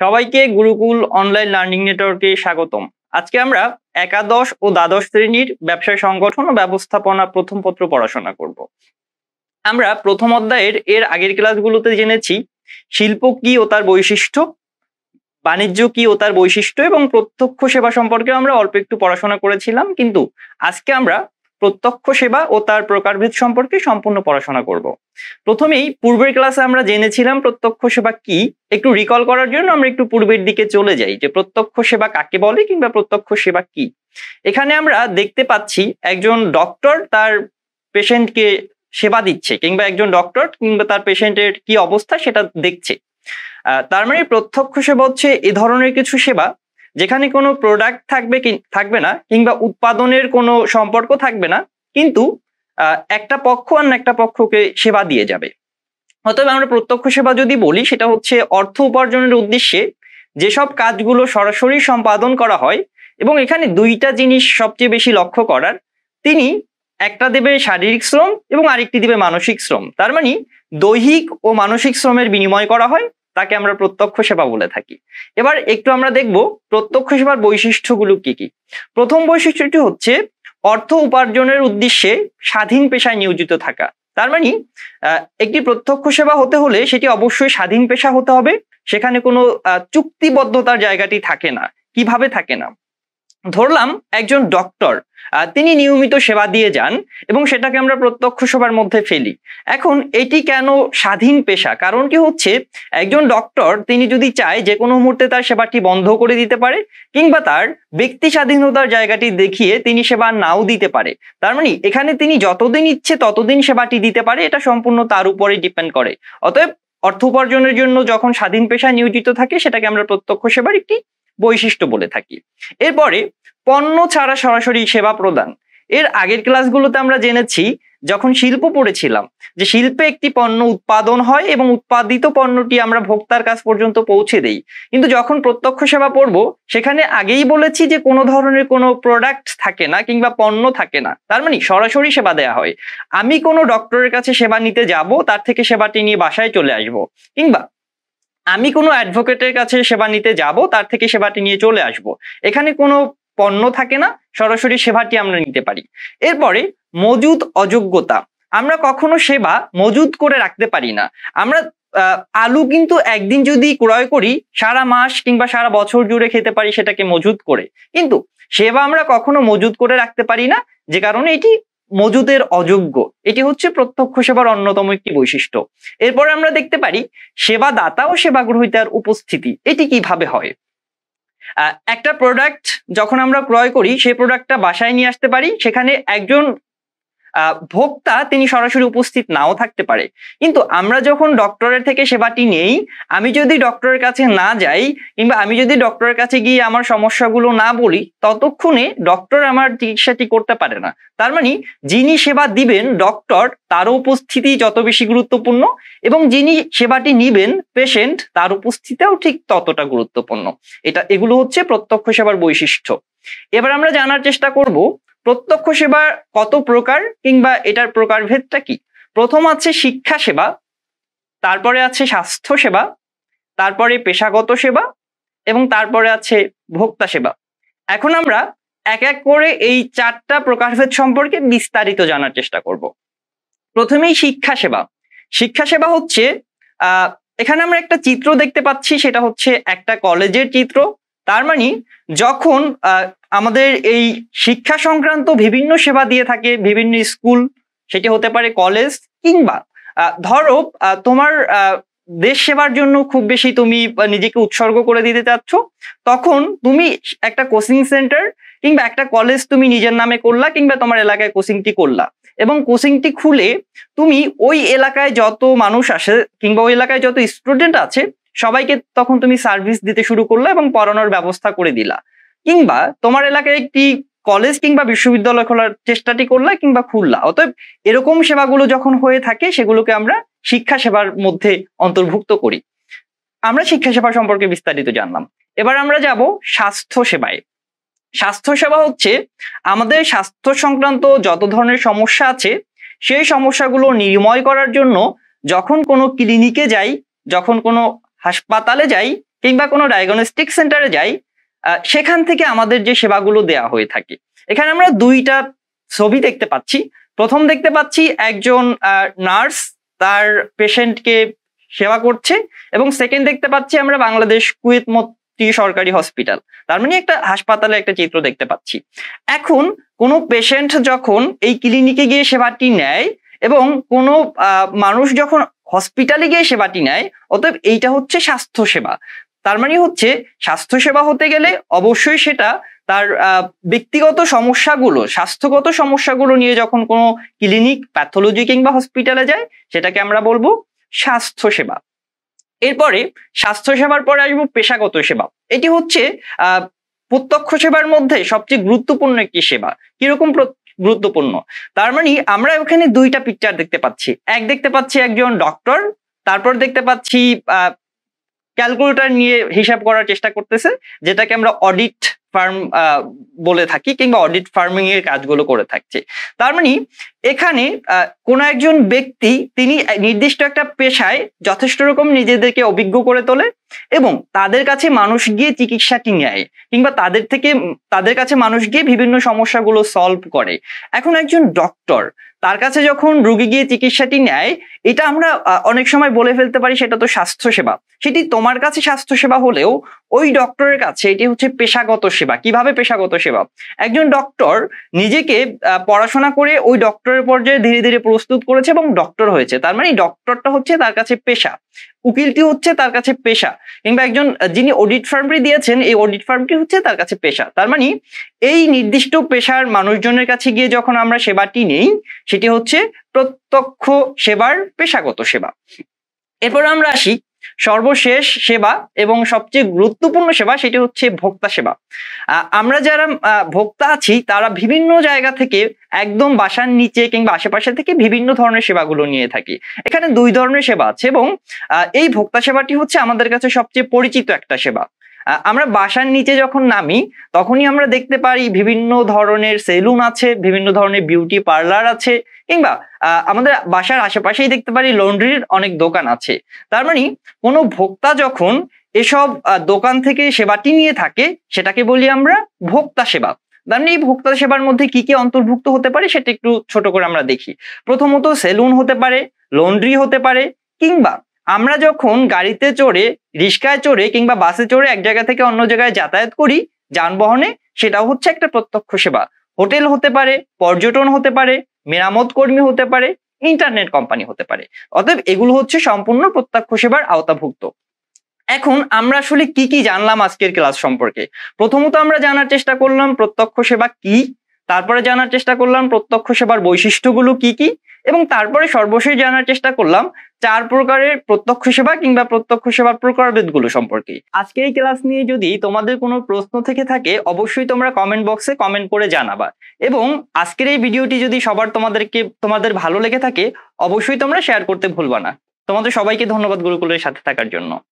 সবাইকে Gurukul online learning নেটওয়ার্কে স্বাগতম আজকে আমরা একাদশ ও দ্বাদশ শ্রেণীর ব্যবসায় সংগঠন ও ব্যবস্থাপনা প্রথম পত্র পড়াশোনা করব আমরা প্রথম অধ্যায়ের এর আগের ক্লাসগুলোতে জেনেছি শিল্প কি ও তার বৈশিষ্ট্য বাণিজ্য কি ও তার বৈশিষ্ট্য এবং প্রত্যক্ষ সেবা সম্পর্কে আমরা অল্প একটু পড়াশোনা করেছিলাম কিন্তু আজকে আমরা প্রত্যক্ষ সেবা ও তার প্রকারভেদ সম্পর্কে সম্পূর্ণ পড়াশোনা করব। প্রথমেই পূর্বের ক্লাসে আমরা জেনেছিলাম প্রত্যক্ষ সেবা কি একটু রিকল করার জন্য আমরা একটু পূর্বের দিকে চলে যাই যে প্রত্যক্ষ সেবা কাকে বলে কিংবা প্রত্যক্ষ সেবা কি এখানে আমরা দেখতে পাচ্ছি একজন ডক্টর তার পেশেন্টকে সেবা দিচ্ছে কিংবা একজন ডক্টর কিংবা তার পেশেন্টের কি অবস্থা সেটা দেখছে তার মানে প্রত্যক্ষ সেবা হচ্ছে এ ধরনের কিছু সেবা যেখানে কোনো প্রোডাক্ট থাকবে থাকবে না কিংবা উৎপাদনের কোনো সম্পর্ক থাকবে না কিন্তু একটা পক্ষ অন্য একটা পক্ষকে সেবা দিয়ে যাবে অতএব আমরা প্রত্যক্ষ সেবা যদি বলি সেটা হচ্ছে অর্থ উপার্জনের উদ্দেশ্যে যেসব কাজগুলো সরাসরি সম্পাদন করা হয় এবং এখানে দুইটা জিনিস সবচেয়ে বেশি লক্ষ্য করার তিনি একটা দেবে শারীরিক শ্রম এবং আরেকটি দেবে মানসিক শ্রম তার মানে দৈহিক ও মানসিক শ্রমের বিনিময় করা হয় তাকে আমরা প্রত্যক্ষ সেবা বলে থাকি এবার একটু আমরা দেখব প্রত্যক্ষ সেবার বৈশিষ্ট্যগুলো কি কি প্রথম বৈশিষ্ট্যটি হচ্ছে অর্থ উপার্জনের উদ্দেশ্যে স্বাধীন পেশায় নিয়োজিত থাকা তার মানে একটি প্রত্যক্ষ সেবা হতে হলে সেটি অবশ্যই স্বাধীন পেশা হতে হবে সেখানে কোনো চুক্তিবদ্ধতার জায়গাটি থাকে না কিভাবে থাকে না ধরলাম একজন ডক্টর তিনি নিয়মিত সেবা দিয়ে যান এবং সেটাকে আমরা প্রত্যক্ষ সবার মধ্যে ফেলি এখন এটি কেন স্বাধীন পেশা কারণটি হচ্ছে একজন ডক্টর তিনি যদি চায় যে কোনো মুহূর্তে তার সেবাটি বন্ধ করে দিতে পারে কিংবা তার ব্যক্তি স্বাধীনতার জায়গাটি দেখিয়ে তিনি সেবা নাও দিতে পারে তার মানে এখানে তিনি যতদিন ইচ্ছে ততদিন সেবাটি দিতে পারে এটা সম্পূর্ণ তার উপরে ডিপেন্ড করে অতএব অর্থ উপার্জনের জন্য যখন স্বাধীন পেশা নিয়োজিত থাকে সেটাকে আমরা প্রত্যক্ষ সেবার একটি বৈশিষ্ট্য বলে থাকি এরপরে পণ্য ছাড়া সরাসরি সেবা প্রদান এর আগের ক্লাসগুলোতে আমরা জেনেছি যখন শিল্প পড়েছিলাম যে শিল্পে একটি পণ্য উৎপাদন হয় এবং উৎপাদিত পণ্যটি আমরা ভোক্তার কাছ পর্যন্ত পৌঁছে দেই কিন্তু যখন প্রত্যক্ষ সেবা পড়ব সেখানে আগেই বলেছি যে কোনো ধরনের কোনো প্রোডাক্ট থাকে না কিংবা পণ্য থাকে না তার মানে সরাসরি সেবা দেয়া হয় আমি কোনো ডক্টরের কাছে সেবা নিতে যাব তার থেকে সেবাটি নিয়ে বাসায় চলে আসব কিংবা আমি কোনো অ্যাডভোকেটের কাছে সেবা নিতে যাব তার থেকে সেবাটি নিয়ে চলে আসব। এখানে কোনো পণ্য থাকে না সরাসরি সেবাটি আমরা নিতে পারি এরপরে মজুদ অযোগ্যতা আমরা কখনো সেবা মজুদ করে রাখতে পারি না আমরা আলু কিন্তু একদিন যদি ক্রয় করি সারা মাস কিংবা সারা বছর জুড়ে খেতে পারি সেটাকে মজুদ করে কিন্তু সেবা আমরা কখনো মজুদ করে রাখতে পারি না যে কারণে এটি মজুদের অযোগ্য এটি হচ্ছে প্রত্যক্ষ সেবার অন্যতম একটি বৈশিষ্ট্য এরপরে আমরা দেখতে পারি সেবা দাতা ও সেবা গ্রহীতার উপস্থিতি এটি কিভাবে হয় একটা প্রোডাক্ট যখন আমরা ক্রয় করি সেই প্রোডাক্টটা বাসায় নিয়ে আসতে পারি সেখানে একজন ভোক্তা তিনি সরাসরি উপস্থিত নাও থাকতে পারে কিন্তু আমরা যখন ডক্টরের থেকে সেবাটি নেই আমি যদি ডক্টরের কাছে না যাই কিংবা আমি যদি ডক্টরের কাছে গিয়ে আমার সমস্যাগুলো না বলি ততক্ষণে ডক্টর আমার চিকিৎসাটি করতে পারে না তার মানে যিনি সেবা দিবেন ডক্টর তার উপস্থিতি যত বেশি গুরুত্বপূর্ণ এবং যিনি সেবাটি নিবেন পেশেন্ট তার উপস্থিতিও ঠিক ততটা গুরুত্বপূর্ণ এটা এগুলো হচ্ছে প্রত্যক্ষ সেবার বৈশিষ্ট্য এবার আমরা জানার চেষ্টা করব প্রত্যক্ষ সেবা কত প্রকার কিংবা এটার প্রকারভেদটা কি প্রথম আছে শিক্ষা সেবা তারপরে আছে স্বাস্থ্য সেবা তারপরে পেশাগত সেবা এবং তারপরে আছে ভোক্তা সেবা এখন আমরা এক এক করে এই চারটা প্রকারভেদ সম্পর্কে বিস্তারিত জানার চেষ্টা করব প্রথমেই শিক্ষা সেবা শিক্ষা সেবা হচ্ছে এখানে আমরা একটা চিত্র দেখতে পাচ্ছি সেটা হচ্ছে একটা কলেজের চিত্র তার মানে যখন আমাদের এই শিক্ষা সংক্রান্ত বিভিন্ন সেবা দিয়ে থাকে বিভিন্ন স্কুল সেটি হতে পারে কলেজ কিংবা ধরো তোমার দেশ সেবার জন্য খুব বেশি তুমি নিজেকে উৎসর্গ করে দিতে চাচ্ছ তখন তুমি একটা কোচিং সেন্টার কিংবা একটা কলেজ তুমি নিজের নামে করলা কিংবা তোমার এলাকায় কোচিংটি করলা এবং কোচিংটি খুলে তুমি ওই এলাকায় যত মানুষ আসে কিংবা ওই এলাকায় যত স্টুডেন্ট আছে সবাইকে তখন তুমি সার্ভিস দিতে শুরু করলা এবং পড়ানোর ব্যবস্থা করে দিলা কিংবা তোমার এলাকায় একটি কলেজ কিংবা বিশ্ববিদ্যালয় খোলার চেষ্টাটি করলা কিংবা খুললা অতএব এরকম সেবাগুলো যখন হয়ে থাকে সেগুলোকে আমরা শিক্ষা সেবার মধ্যে অন্তর্ভুক্ত করি আমরা শিক্ষা সেবা সম্পর্কে বিস্তারিত জানলাম এবার আমরা যাব স্বাস্থ্য সেবায় স্বাস্থ্য সেবা হচ্ছে আমাদের স্বাস্থ্য সংক্রান্ত যত ধরনের সমস্যা আছে সেই সমস্যাগুলো নির্ময় করার জন্য যখন কোনো ক্লিনিকে যাই যখন কোনো হাসপাতালে যাই কিংবা কোনো ডায়াগনস্টিক সেন্টারে যাই সেখান থেকে আমাদের যে সেবাগুলো দেয়া হয়ে থাকে এখানে আমরা দুইটা ছবি দেখতে পাচ্ছি প্রথম দেখতে পাচ্ছি একজন নার্স তার পেশেন্টকে সেবা করছে এবং সেকেন্ড দেখতে পাচ্ছি আমরা বাংলাদেশ কুয়েত মৈত্রী সরকারি হসপিটাল তার মানে একটা হাসপাতালে একটা চিত্র দেখতে পাচ্ছি এখন কোনো পেশেন্ট যখন এই ক্লিনিকে গিয়ে সেবাটি নেয় এবং কোনো মানুষ যখন হসপিটালে গিয়ে সেবাটি নেয় অতএব এইটা হচ্ছে স্বাস্থ্য সেবা তার মানে হচ্ছে স্বাস্থ্যসেবা হতে গেলে অবশ্যই সেটা তার ব্যক্তিগত সমস্যাগুলো স্বাস্থ্যগত সমস্যাগুলো নিয়ে যখন কোনো ক্লিনিক প্যাথোলজি কিংবা হসপিটালে যায় সেটাকে আমরা বলবো স্বাস্থ্যসেবা এরপরে স্বাস্থ্যসেবার পরে আসবো পেশাগত সেবা এটি হচ্ছে প্রত্যক্ষ সেবার মধ্যে সবচেয়ে গুরুত্বপূর্ণ একটি সেবা কিরকম গুরুত্বপূর্ণ তার মানে আমরা ওখানে দুইটা পিকচার দেখতে পাচ্ছি এক দেখতে পাচ্ছি একজন ডক্টর তারপর দেখতে পাচ্ছি ক্যালকুলেটর নিয়ে হিসাব করার চেষ্টা করতেছে যেটাকে আমরা অডিট ফার্ম বলে থাকি কিংবা অডিট ফার্মিং এর কাজগুলো করে থাকছে তার মানে এখানে কোন একজন ব্যক্তি তিনি নির্দিষ্ট একটা পেশায় যথেষ্ট রকম নিজেদেরকে অভিজ্ঞ করে তোলে এবং তাদের কাছে মানুষ গিয়ে চিকিৎসাটি নেয় কিংবা তাদের থেকে তাদের কাছে মানুষ গিয়ে বিভিন্ন সমস্যাগুলো সলভ করে এখন একজন ডক্টর তার কাছে যখন রুগী গিয়ে চিকিৎসাটি নেয় এটা আমরা অনেক সময় বলে ফেলতে পারি সেটা তো স্বাস্থ্যসেবা সেটি তোমার কাছে স্বাস্থ্যসেবা হলেও ওই ডক্টরের কাছে এটি হচ্ছে পেশাগত সেবা কিভাবে পেশাগত সেবা একজন ডক্টর নিজেকে পড়াশোনা করে ওই ডক্টরের পর্যায়ে ধীরে ধীরে প্রস্তুত করেছে এবং ডক্টর হয়েছে তার মানে ডক্টরটা হচ্ছে তার কাছে পেশা উকিলটি হচ্ছে তার কাছে পেশা কিংবা একজন যিনি অডিট ফার্মটি দিয়েছেন এই অডিট ফার্মটি হচ্ছে তার কাছে পেশা তার মানে এই নির্দিষ্ট পেশার মানুষজনের কাছে গিয়ে যখন আমরা সেবাটি নেই সেটি হচ্ছে প্রত্যক্ষ সেবার পেশাগত সেবা এরপর আমরা আসি সর্বশেষ সেবা এবং সবচেয়ে গুরুত্বপূর্ণ সেবা সেটি হচ্ছে ভোক্তা সেবা আমরা যারা ভোক্তা আছি তারা বিভিন্ন জায়গা থেকে একদম বাসার নিচে কিংবা আশেপাশে থেকে বিভিন্ন ধরনের সেবাগুলো নিয়ে থাকি এখানে দুই ধরনের সেবা আছে এবং এই ভোক্তা সেবাটি হচ্ছে আমাদের কাছে সবচেয়ে পরিচিত একটা সেবা আমরা বাসার নিচে যখন নামি তখনই আমরা দেখতে পারি বিভিন্ন ধরনের সেলুন আছে বিভিন্ন ধরনের বিউটি পার্লার আছে কিংবা আমাদের বাসার আশেপাশেই দেখতে পারি লন্ড্রির অনেক দোকান আছে তার মানে কোনো ভোক্তা যখন এসব দোকান থেকে সেবাটি নিয়ে থাকে সেটাকে বলি আমরা ভোক্তা সেবা তার মানে এই ভোক্তা সেবার মধ্যে কি কি অন্তর্ভুক্ত হতে পারে সেটা একটু ছোট করে আমরা দেখি প্রথমত সেলুন হতে পারে লন্ড্রি হতে পারে কিংবা আমরা যখন গাড়িতে চড়ে রিক্সায় চড়ে কিংবা বাসে চড়ে এক জায়গা থেকে অন্য জায়গায় যাতায়াত করি যানবাহনে সেটা হচ্ছে একটা প্রত্যক্ষ সেবা হোটেল হতে পারে পর্যটন হতে পারে মেরামত কর্মী হতে পারে ইন্টারনেট কোম্পানি হতে পারে অতএব এগুলো হচ্ছে সম্পূর্ণ প্রত্যক্ষ সেবার আওতাভুক্ত এখন আমরা আসলে কি কি জানলাম আজকের ক্লাস সম্পর্কে প্রথমত আমরা জানার চেষ্টা করলাম প্রত্যক্ষ সেবা কি তারপরে জানার চেষ্টা করলাম প্রত্যক্ষ সেবার বৈশিষ্ট্যগুলো কি কি এবং তারপরে সর্বশেষ জানার চেষ্টা করলাম চার প্রকারের প্রত্যক্ষ সেবা কিংবা প্রত্যক্ষ সেবার প্রকারভেদগুলো সম্পর্কে আজকে এই ক্লাস নিয়ে যদি তোমাদের কোনো প্রশ্ন থেকে থাকে অবশ্যই তোমরা কমেন্ট বক্সে কমেন্ট করে জানাবা এবং আজকের এই ভিডিওটি যদি সবার তোমাদেরকে তোমাদের ভালো লেগে থাকে অবশ্যই তোমরা শেয়ার করতে ভুলবা না তোমাদের সবাইকে ধন্যবাদ গুরুকুলের সাথে থাকার জন্য